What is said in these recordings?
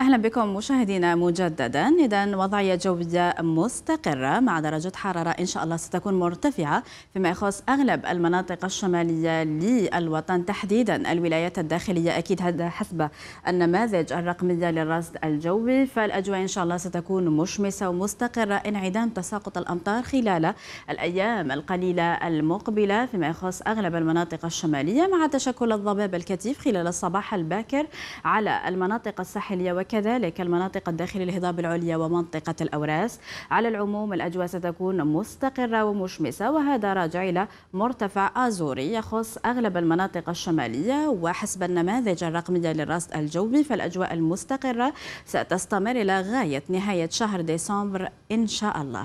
أهلا بكم مشاهدينا مجددا إذا وضعية جوية مستقرة مع درجة حرارة إن شاء الله ستكون مرتفعة فيما يخص أغلب المناطق الشمالية للوطن تحديدا الولايات الداخلية أكيد هذا حسب النماذج الرقمية للرصد الجوي فالأجواء إن شاء الله ستكون مشمسة ومستقرة انعدام تساقط الأمطار خلال الأيام القليلة المقبلة فيما يخص أغلب المناطق الشمالية مع تشكل الضباب الكثيف خلال الصباح الباكر على المناطق الساحلية وكذلك المناطق الداخل الهضاب العليا ومنطقة الأوراس على العموم الأجواء ستكون مستقرة ومشمسة وهذا راجع إلى مرتفع آزوري يخص أغلب المناطق الشمالية وحسب النماذج الرقمية للرصد الجوي فالأجواء المستقرة ستستمر إلى غاية نهاية شهر ديسمبر إن شاء الله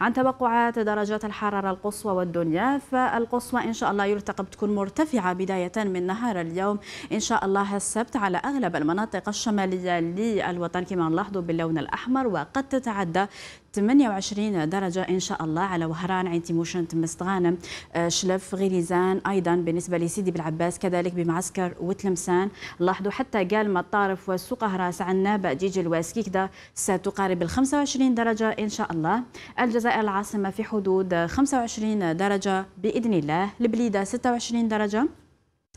عن توقعات درجات الحرارة القصوى والدنيا فالقصوى إن شاء الله يرتقب تكون مرتفعة بداية من نهار اليوم إن شاء الله السبت على أغلب المناطق الشمالية للوطن كما نلاحظوا باللون الأحمر وقد تتعدى 28 درجة إن شاء الله على وهران عين تيموشن تمست غانم آه، شلف غريزان أيضا بالنسبة لسيدي بالعباس كذلك بمعسكر وتلمسان لاحظوا حتى قال طارف والسوق هراس بأجيج جيجل واسكيكدا ستقارب ال 25 درجة إن شاء الله الجزائر العاصمة في حدود 25 درجة بإذن الله البليدة 26 درجة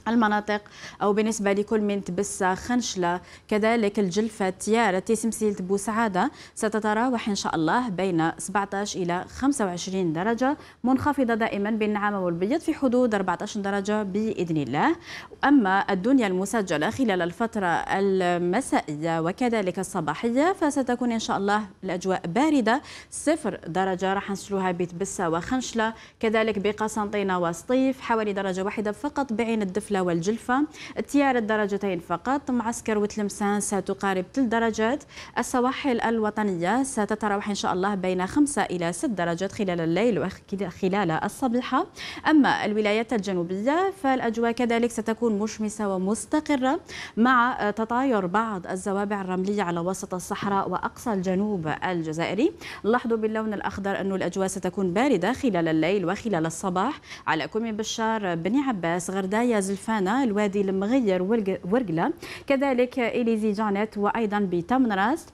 المناطق أو بالنسبة لكل من تبسة خنشلة كذلك الجلفة تيارة تسمسيل تبو سعادة ستتراوح إن شاء الله بين 17 إلى 25 درجة منخفضة دائما بالنعامة والبيض في حدود 14 درجة بإذن الله أما الدنيا المسجلة خلال الفترة المسائية وكذلك الصباحية فستكون إن شاء الله الأجواء باردة صفر درجة راح نسجلوها بتبسة وخنشلة كذلك بقسنطينة وسطيف حوالي درجة واحدة فقط بعين الدفله الحفلة والجلفة التيار الدرجتين فقط معسكر وتلمسان ستقارب 3 درجات السواحل الوطنية ستتراوح إن شاء الله بين 5 إلى 6 درجات خلال الليل وخلال الصبيحة أما الولايات الجنوبية فالأجواء كذلك ستكون مشمسة ومستقرة مع تطاير بعض الزوابع الرملية على وسط الصحراء وأقصى الجنوب الجزائري لاحظوا باللون الأخضر أن الأجواء ستكون باردة خلال الليل وخلال الصباح على كم بشار بن عباس غردايا زلفي الفانا الوادي المغير ورقلة كذلك إليزي جانيت وأيضا راس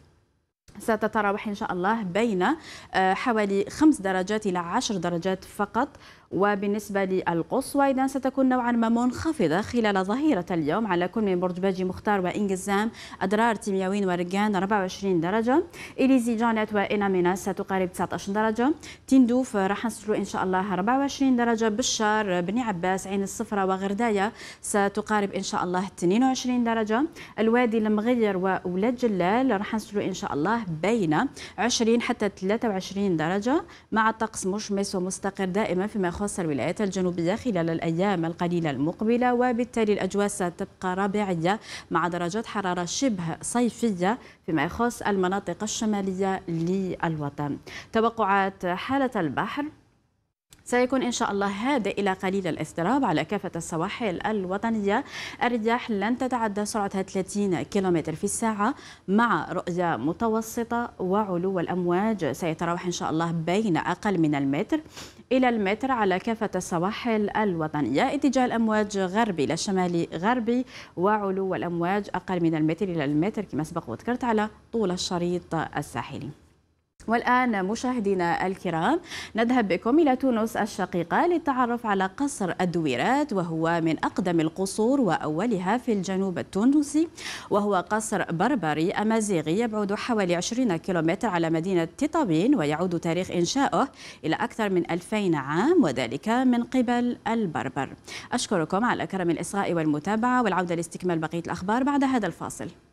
ستتراوح إن شاء الله بين آه، حوالي 5 درجات إلى 10 درجات فقط وبالنسبة للقصوى وايضا ستكون نوعا ما منخفضة خلال ظهيرة اليوم على كل من برج باجي مختار وإنجزام أدرار تيمياوين ورقان 24 درجة إليزي جانت وإنامينا ستقارب 19 درجة تندوف راح نصلوا إن شاء الله 24 درجة بشار بني عباس عين الصفرة وغرداية ستقارب إن شاء الله 22 درجة الوادي المغير وأولاد جلال راح نصلوا إن شاء الله بين 20 حتى 23 درجة مع الطقس مشمس ومستقر دائما فيما خاصة الولايات الجنوبية خلال الأيام القليلة المقبلة وبالتالي الأجواء ستبقى ربيعية مع درجات حرارة شبه صيفية فيما يخص المناطق الشمالية للوطن توقعات حالة البحر سيكون إن شاء الله هادئ إلى قليل الاضطراب على كافة السواحل الوطنية الرياح لن تتعدى سرعتها 30 كم في الساعة مع رؤية متوسطة وعلو الأمواج سيتراوح إن شاء الله بين أقل من المتر إلى المتر على كافة السواحل الوطنية اتجاه الأمواج غربي إلى الشمال غربي وعلو الأمواج أقل من المتر إلى المتر كما سبق وذكرت على طول الشريط الساحلي والآن مشاهدينا الكرام نذهب بكم إلى تونس الشقيقة للتعرف على قصر الدويرات وهو من أقدم القصور وأولها في الجنوب التونسي وهو قصر بربري أمازيغي يبعد حوالي 20 كيلومتر على مدينة تطابين ويعود تاريخ إنشائه إلى أكثر من 2000 عام وذلك من قبل البربر أشكركم على كرم الإصغاء والمتابعة والعودة لاستكمال بقية الأخبار بعد هذا الفاصل